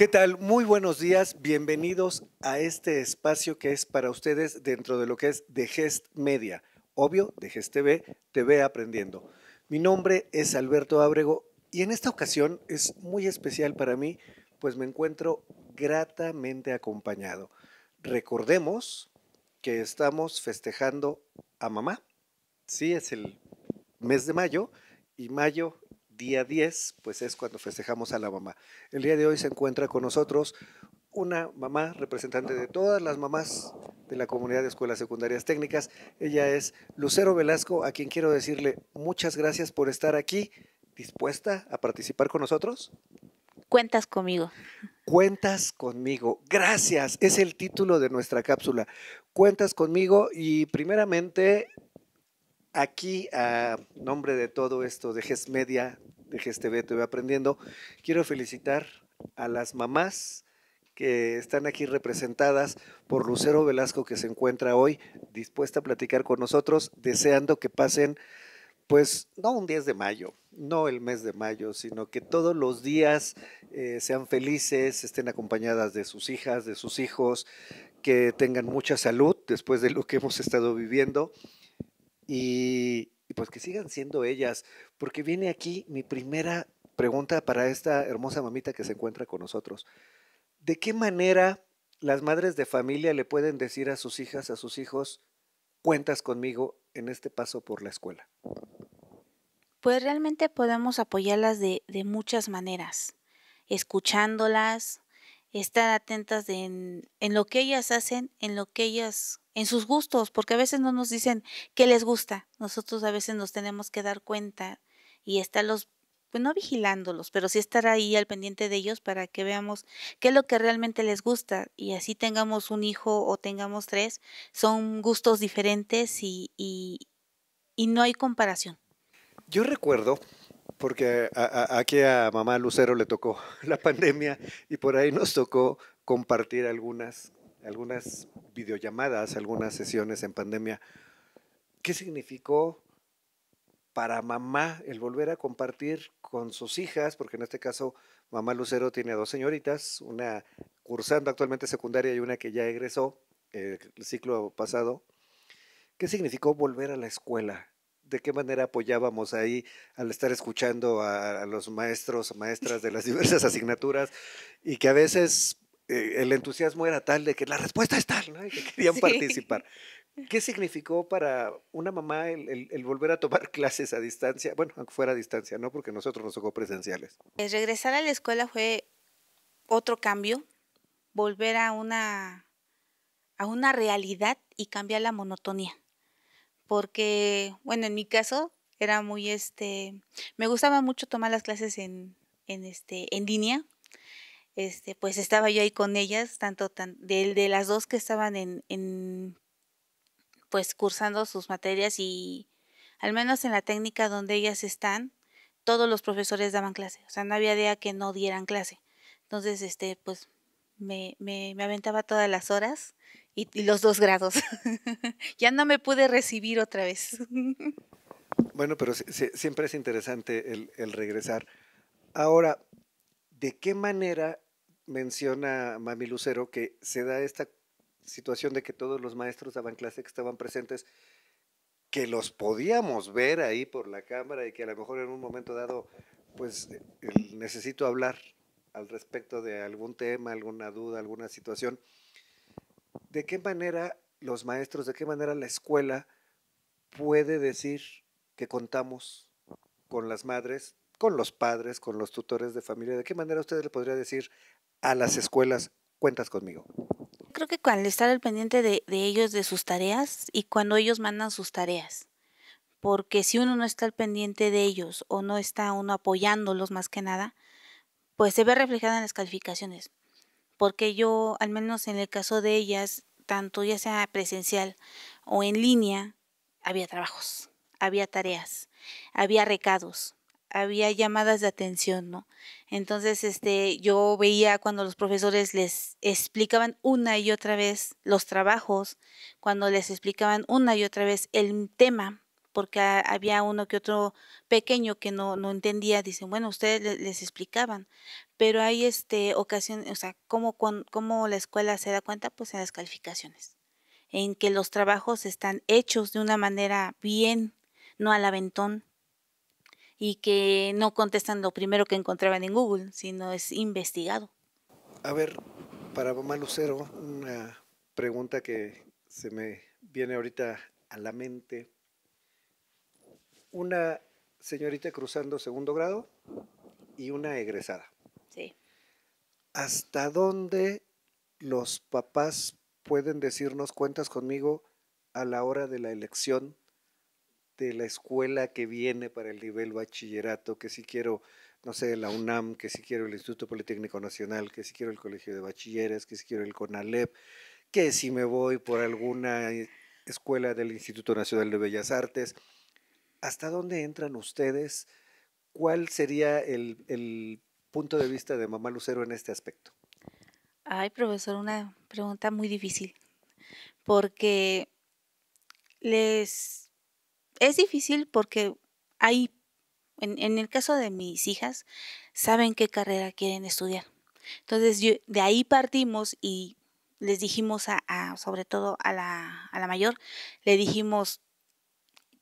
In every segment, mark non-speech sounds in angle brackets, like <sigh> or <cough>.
¿Qué tal? Muy buenos días, bienvenidos a este espacio que es para ustedes dentro de lo que es de Gest Media, obvio, de Gest TV, TV Aprendiendo. Mi nombre es Alberto Ábrego y en esta ocasión es muy especial para mí, pues me encuentro gratamente acompañado. Recordemos que estamos festejando a mamá, sí, es el mes de mayo y mayo día 10, pues es cuando festejamos a la mamá. El día de hoy se encuentra con nosotros una mamá representante de todas las mamás de la comunidad de escuelas secundarias técnicas. Ella es Lucero Velasco, a quien quiero decirle muchas gracias por estar aquí, dispuesta a participar con nosotros. Cuentas conmigo. Cuentas conmigo. Gracias. Es el título de nuestra cápsula. Cuentas conmigo y primeramente Aquí, a nombre de todo esto de GES Media, de GES TV, te voy aprendiendo, quiero felicitar a las mamás que están aquí representadas por Lucero Velasco, que se encuentra hoy dispuesta a platicar con nosotros, deseando que pasen, pues, no un 10 de mayo, no el mes de mayo, sino que todos los días eh, sean felices, estén acompañadas de sus hijas, de sus hijos, que tengan mucha salud después de lo que hemos estado viviendo y, pues que sigan siendo ellas, porque viene aquí mi primera pregunta para esta hermosa mamita que se encuentra con nosotros. ¿De qué manera las madres de familia le pueden decir a sus hijas, a sus hijos, cuentas conmigo en este paso por la escuela? Pues realmente podemos apoyarlas de muchas maneras, escuchándolas, estar atentas en, en lo que ellas hacen, en lo que ellas, en sus gustos, porque a veces no nos dicen qué les gusta. Nosotros a veces nos tenemos que dar cuenta y estarlos, pues no vigilándolos, pero sí estar ahí al pendiente de ellos para que veamos qué es lo que realmente les gusta y así tengamos un hijo o tengamos tres, son gustos diferentes y, y, y no hay comparación. Yo recuerdo porque aquí a mamá Lucero le tocó <laughs> la pandemia y por ahí nos tocó compartir algunas, algunas videollamadas, algunas sesiones en pandemia. ¿Qué significó para mamá el volver a compartir con sus hijas? Porque en este caso mamá Lucero tiene dos señoritas, una cursando actualmente secundaria y una que ya egresó eh, el ciclo pasado. ¿Qué significó volver a la escuela de qué manera apoyábamos ahí al estar escuchando a, los maestros, maestras de las <laughs> diversas asignaturas y que a veces eh, el entusiasmo era tal de que la respuesta es tal, ¿no? Y que querían participar. ¿Qué significó para una mamá el, volver a tomar <laughs> clases a distancia? Bueno, aunque fuera a distancia, ¿no? Porque nosotros nos tocó presenciales. El regresar a la escuela fue otro cambio, volver a una, a una realidad y cambiar la monotonía porque, bueno, en mi caso era muy, este, me gustaba mucho tomar las clases en, en, este, en línea. Este, pues estaba yo ahí con ellas, tanto tan, de, las dos que estaban en, en, pues cursando sus materias y al menos en la técnica donde ellas están, todos los profesores daban clase, o sea, no había idea que no dieran clase. Entonces, este, pues me, me, me aventaba todas las horas y, los dos grados. <laughs> ya no me pude recibir otra vez. bueno, pero siempre es interesante el, el regresar. Ahora, ¿de qué manera menciona Mami Lucero que se da esta situación de que todos los maestros daban clase que estaban presentes, que los podíamos ver ahí por la cámara y que a lo mejor en un momento dado, pues necesito hablar al respecto de algún tema, alguna duda, alguna situación, ¿de qué manera los maestros, de qué manera la escuela puede decir que contamos con las madres, con los padres, con los tutores de familia? ¿De qué manera usted le podría decir a las escuelas, cuentas conmigo? Creo que al estar al pendiente de, de ellos, de sus tareas y cuando ellos mandan sus tareas porque si uno no está al pendiente de ellos o no está uno apoyándolos más que nada, pues se ve reflejada en las calificaciones porque yo, al menos en el caso de ellas, tanto ya sea presencial o en línea, había trabajos, había tareas, había recados, había llamadas de atención, ¿no? Entonces, este, yo veía cuando los profesores les explicaban una y otra vez los trabajos, cuando les explicaban una y otra vez el tema, porque había uno que otro pequeño que no, entendía, dicen, bueno, ustedes les, explicaban, pero hay este ocasiones o sea, ¿cómo, la escuela se da cuenta? Pues en las calificaciones, en que los trabajos están hechos de una manera bien, no al aventón, y que no contestan lo primero que encontraban en Google, sino es investigado. A ver, para mamá Lucero, una pregunta que se me viene ahorita a la mente una señorita cruzando segundo grado y una egresada. Sí. ¿Hasta dónde los papás pueden decirnos cuentas conmigo a la hora de la elección de la escuela que viene para el nivel bachillerato, que si quiero, no sé, la UNAM, que si quiero el Instituto Politécnico Nacional, que si quiero el Colegio de Bachilleres, que si quiero el CONALEP, que si me voy por alguna eh, escuela del Instituto Nacional de Bellas Artes, ¿hasta dónde entran ustedes? ¿Cuál sería el, punto de vista de mamá Lucero en este aspecto? Ay, profesor, una pregunta muy difícil, porque les es difícil porque hay, en, el caso de mis hijas, saben qué carrera quieren estudiar. Entonces, de ahí partimos y les dijimos, a, sobre todo a la, a la mayor, le dijimos,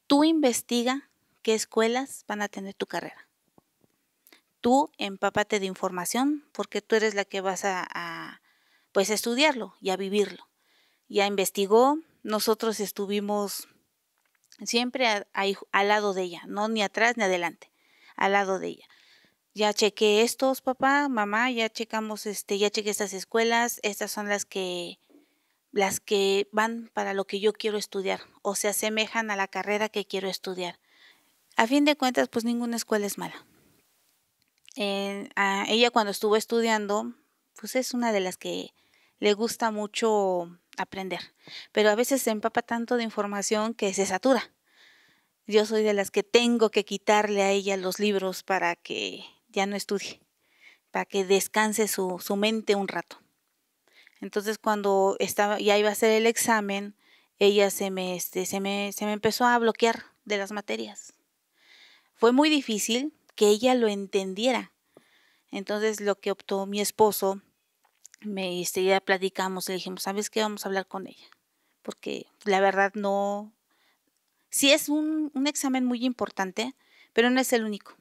Tú investiga qué escuelas van a tener tu carrera. Tú empápate de información porque tú eres la que vas a, pues, estudiarlo y a vivirlo. Ya investigó, nosotros estuvimos siempre al lado de ella, no ni atrás ni adelante, al lado de ella. Ya chequé estos, papá, mamá, ya checamos este, ya chequé estas escuelas, estas son las que las que van para lo que yo quiero estudiar o se asemejan a la carrera que quiero estudiar. A fin de cuentas, pues ninguna escuela es mala. a ah, ella cuando estuvo estudiando, pues es una de las que le gusta mucho aprender, pero a veces se empapa tanto de información que se satura. Yo soy de las que tengo que quitarle a ella los libros para que ya no estudie, para que descanse su mente un rato. Entonces cuando estaba, ya iba a hacer el examen, ella se me, este, se me, se me empezó a bloquear de las materias. Fue muy difícil que ella lo entendiera. Entonces lo que optó mi esposo, me este, ya platicamos, le dijimos, ¿sabes qué? Vamos a hablar con ella. Porque la verdad no... Sí es un, examen muy importante, pero no es el único.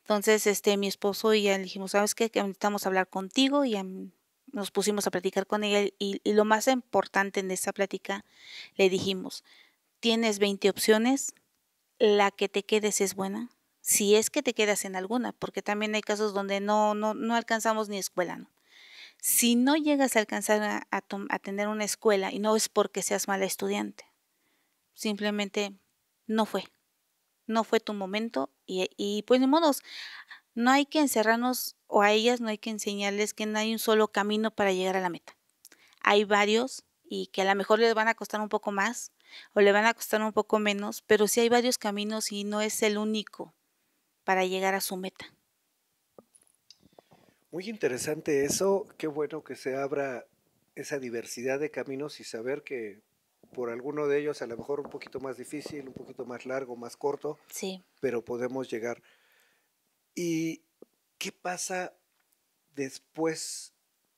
Entonces, este, mi esposo y ya le dijimos, ¿sabes qué? Que necesitamos hablar contigo y nos pusimos a platicar con ella y, lo más importante en esa plática le dijimos, tienes 20 opciones, la que te quedes es buena, si es que te quedas en alguna, porque también hay casos donde no, no, no alcanzamos ni escuela. Si no llegas a alcanzar a, tener una escuela, y no es porque seas mala estudiante, simplemente no fue. No fue tu momento y, y pues ni no hay que encerrarnos o a ellas no hay que enseñarles que no hay un solo camino para llegar a la meta. Hay varios y que a lo mejor les van a costar un poco más o le van a costar un poco menos, pero sí hay varios caminos y no es el único para llegar a su meta. Muy interesante eso, qué bueno que se abra esa diversidad de caminos y saber que por alguno de ellos a lo mejor un poquito más difícil, un poquito más largo, más corto, sí. pero podemos llegar. ¿Y qué pasa después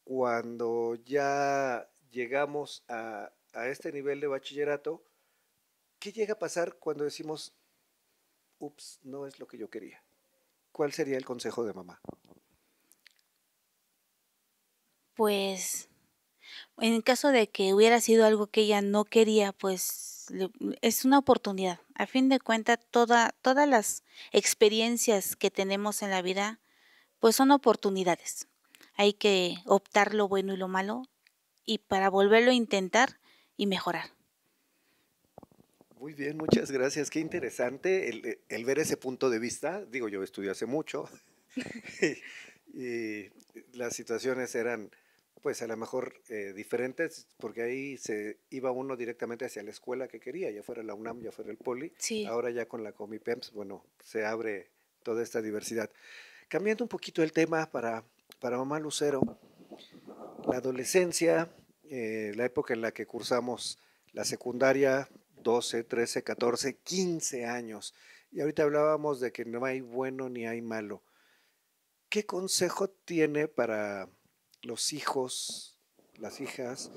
cuando ya llegamos a, este nivel de bachillerato? ¿Qué llega a pasar cuando decimos, ups, no es lo que yo quería? ¿Cuál sería el consejo de mamá? Pues en caso de que hubiera sido algo que ella no quería, pues es una oportunidad. A fin de cuentas, todas las experiencias que tenemos en la vida, pues son oportunidades. Hay que optar lo bueno y lo malo y para volverlo a intentar y mejorar. Muy bien, muchas gracias. Qué interesante el, eh, ver ese punto de vista. Digo, yo estudié hace mucho <laughs> y las situaciones eran pues a lo mejor eh, diferentes, porque ahí se iba uno directamente hacia la escuela que quería, ya fuera la UNAM, ya fuera el Poli. Ahora ya con la Comipems, bueno, se abre toda esta diversidad. Cambiando un poquito el tema para, para Mamá Lucero, la adolescencia, eh, la época en la que cursamos la secundaria, 12, 13, 14, 15 años. Y ahorita hablábamos de que no hay bueno ni hay malo. ¿Qué consejo tiene para los hijos, las hijas,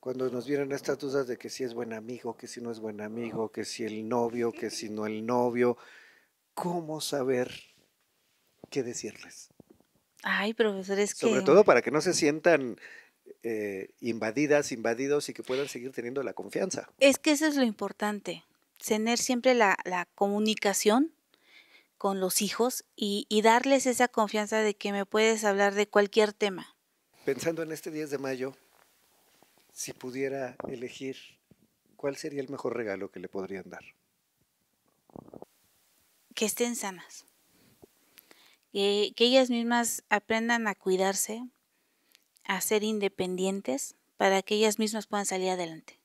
cuando nos vienen estas dudas de que si es buen amigo, que si no es buen amigo, que si el novio, que si no el novio, ¿cómo saber qué decirles? Ay, profesor, es Sobre todo para que no se sientan eh, invadidas, invadidos y que puedan seguir teniendo la confianza. Es que eso es lo importante, tener siempre la, comunicación con los hijos y darles esa confianza de que me puedes hablar de cualquier tema pensando en este 10 de mayo, si pudiera elegir, ¿cuál sería el mejor regalo que le podrían dar? Que estén sanas, que, ellas mismas aprendan a cuidarse, a ser independientes, para que ellas mismas puedan salir adelante.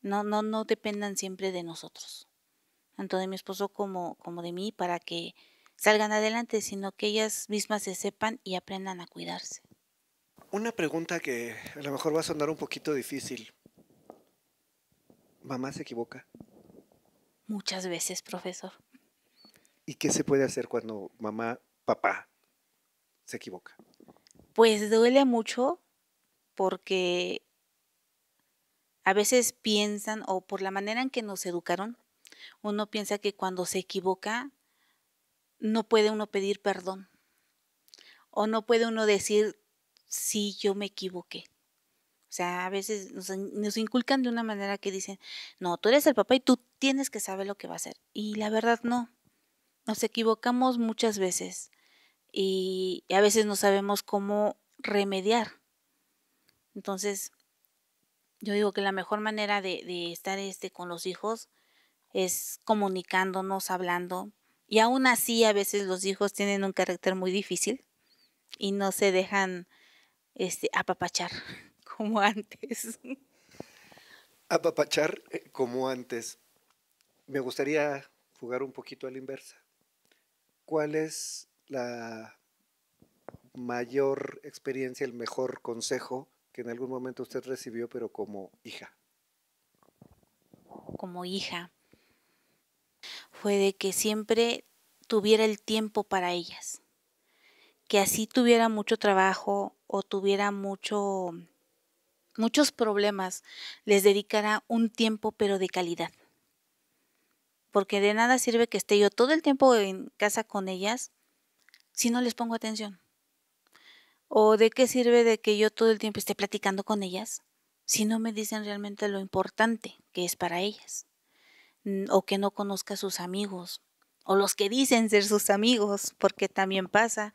No, no, no dependan siempre de nosotros, tanto de mi esposo como, como de mí, para que salgan adelante, sino que ellas mismas se sepan y aprendan a cuidarse. Una pregunta que a lo mejor va a sonar un poquito difícil. ¿Mamá se equivoca? Muchas veces, profesor. ¿Y qué se puede hacer cuando mamá, papá, se equivoca? Pues duele mucho porque a veces piensan, o por la manera en que nos educaron, uno piensa que cuando se equivoca no puede uno pedir perdón. O no puede uno decir, si yo me equivoqué. O sea, a veces nos, inculcan de una manera que dicen, no, tú eres el papá y tú tienes que saber lo que va a hacer. Y la verdad no. Nos equivocamos muchas veces y, a veces no sabemos cómo remediar. Entonces, yo digo que la mejor manera de, estar este, con los hijos es comunicándonos, hablando. Y aún así a veces los hijos tienen un carácter muy difícil y no se dejan este, apapachar <laughs> como antes. Apapachar eh, como antes. Me gustaría jugar un poquito a la inversa. ¿Cuál es la mayor experiencia, el mejor consejo que en algún momento usted recibió, pero como hija? Como hija. Fue de que siempre tuviera el tiempo para ellas. Que así tuviera mucho trabajo, o tuviera mucho, muchos problemas, les dedicara un tiempo pero de calidad. Porque de nada sirve que esté yo todo el tiempo en casa con ellas si no les pongo atención. ¿O de qué sirve de que yo todo el tiempo esté platicando con ellas si no me dicen realmente lo importante que es para ellas? Mm, o que no conozca a sus amigos, o los que dicen ser sus amigos, porque también pasa.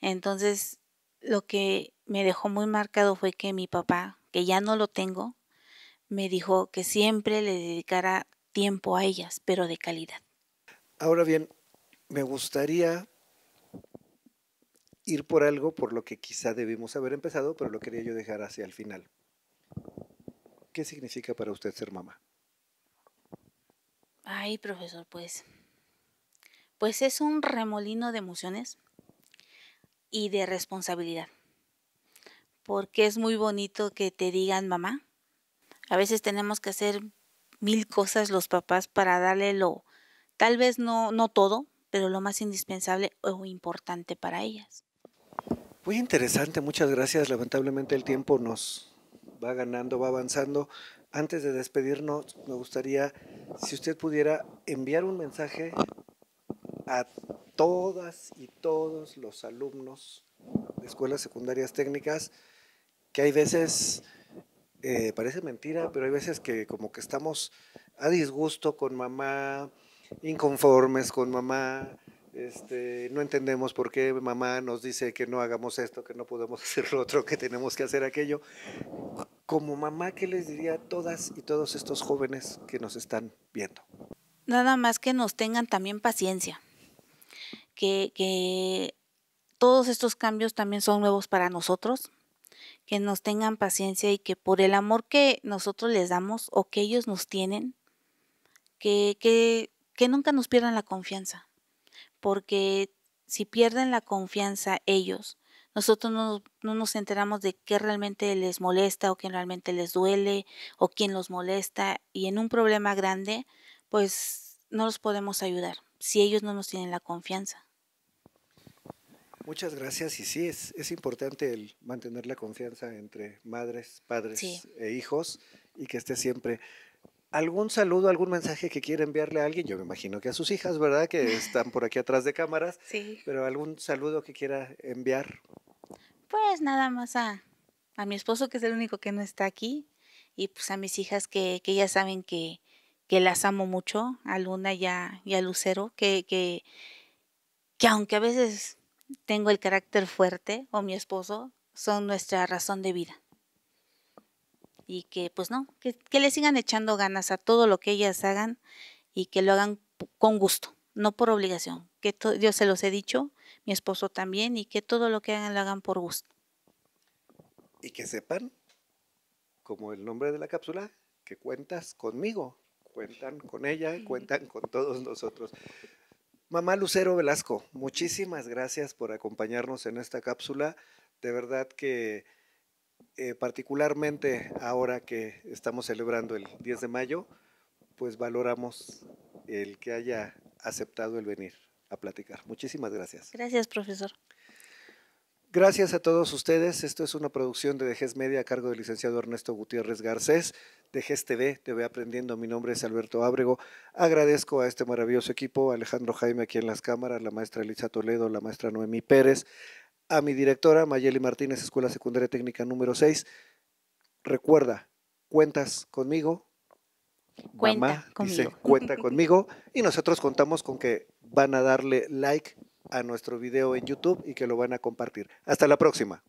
Entonces, lo que me dejó muy marcado fue que mi papá, que ya no lo tengo, me dijo que siempre le dedicara tiempo a ellas, pero de calidad. Ahora bien, me gustaría ir por algo por lo que quizá debimos haber empezado, pero lo quería yo dejar hacia el final. ¿Qué significa para usted ser mamá? Ay, profesor, pues, pues es un remolino de emociones y de responsabilidad. Porque es muy bonito que te digan mamá. A veces tenemos que hacer mil cosas los papás para darle lo, tal vez no, no todo, pero lo más indispensable o importante para ellas. Muy interesante, muchas gracias. Lamentablemente el tiempo nos va ganando, va avanzando. Antes de despedirnos, me gustaría, si usted pudiera enviar un mensaje a todas y todos los alumnos de escuelas secundarias técnicas, que hay veces, eh, parece mentira, pero hay veces que como que estamos a disgusto con mamá, inconformes con mamá, este, no entendemos por qué mamá nos dice que no hagamos esto, que no podemos <laughs> hacer lo otro, que tenemos que hacer aquello. Como mamá, ¿qué les diría a todas y todos estos jóvenes que nos están viendo? Nada más que nos tengan también paciencia que, todos estos cambios también son nuevos para nosotros, que nos tengan paciencia y que por el amor que nosotros les damos o que ellos nos tienen, que, que, que nunca nos pierdan la confianza, porque si pierden la confianza ellos, nosotros no, no, nos enteramos de qué realmente les molesta o qué realmente les duele o quién los molesta y en un problema grande, pues no los podemos ayudar si ellos no nos tienen la confianza. Muchas gracias y sí, es, es importante el mantener la confianza entre madres, padres e hijos y que esté siempre. ¿Algún saludo, algún mensaje que quiera enviarle a alguien? Yo me imagino que a sus hijas, ¿verdad? Que <laughs> están por aquí atrás de cámaras. Sí. Pero algún saludo que quiera enviar. Pues nada más a, mi esposo, que es el único que no está aquí, y pues a mis hijas que ya saben que, que las amo mucho, a Luna y a, y a Lucero, que, que, aunque a veces tengo el carácter fuerte o mi esposo, son nuestra razón de vida. Y que pues no, que, que, le sigan echando ganas a todo lo que ellas hagan y que lo hagan con gusto, no por obligación. Que yo se los he dicho, mi esposo también, y que todo lo que hagan lo hagan por gusto. Y que sepan, como el nombre de la cápsula, que cuentas conmigo Cuentan con ella cuentan con todos nosotros. Mamá Lucero Velasco, muchísimas gracias por acompañarnos en esta cápsula. De verdad que eh, particularmente ahora que estamos celebrando el 10 de mayo, pues valoramos el que haya aceptado el venir a platicar. Muchísimas gracias. Gracias, profesor. Gracias a todos ustedes. Esto es una producción de Dejes Media a cargo del licenciado Ernesto Gutiérrez Garcés. Dejes TV, te voy aprendiendo. Mi nombre es Alberto Ábrego. Agradezco a este maravilloso equipo, Alejandro Jaime aquí en las cámaras, la maestra Elisa Toledo, la maestra Noemí Pérez, a mi directora Mayeli Martínez, Escuela Secundaria Técnica número 6. Recuerda, cuentas conmigo. Cuenta Mamá conmigo. Dice, cuenta conmigo. Y nosotros contamos con que van a darle like a nuestro video en YouTube y que lo van a compartir. Hasta la próxima.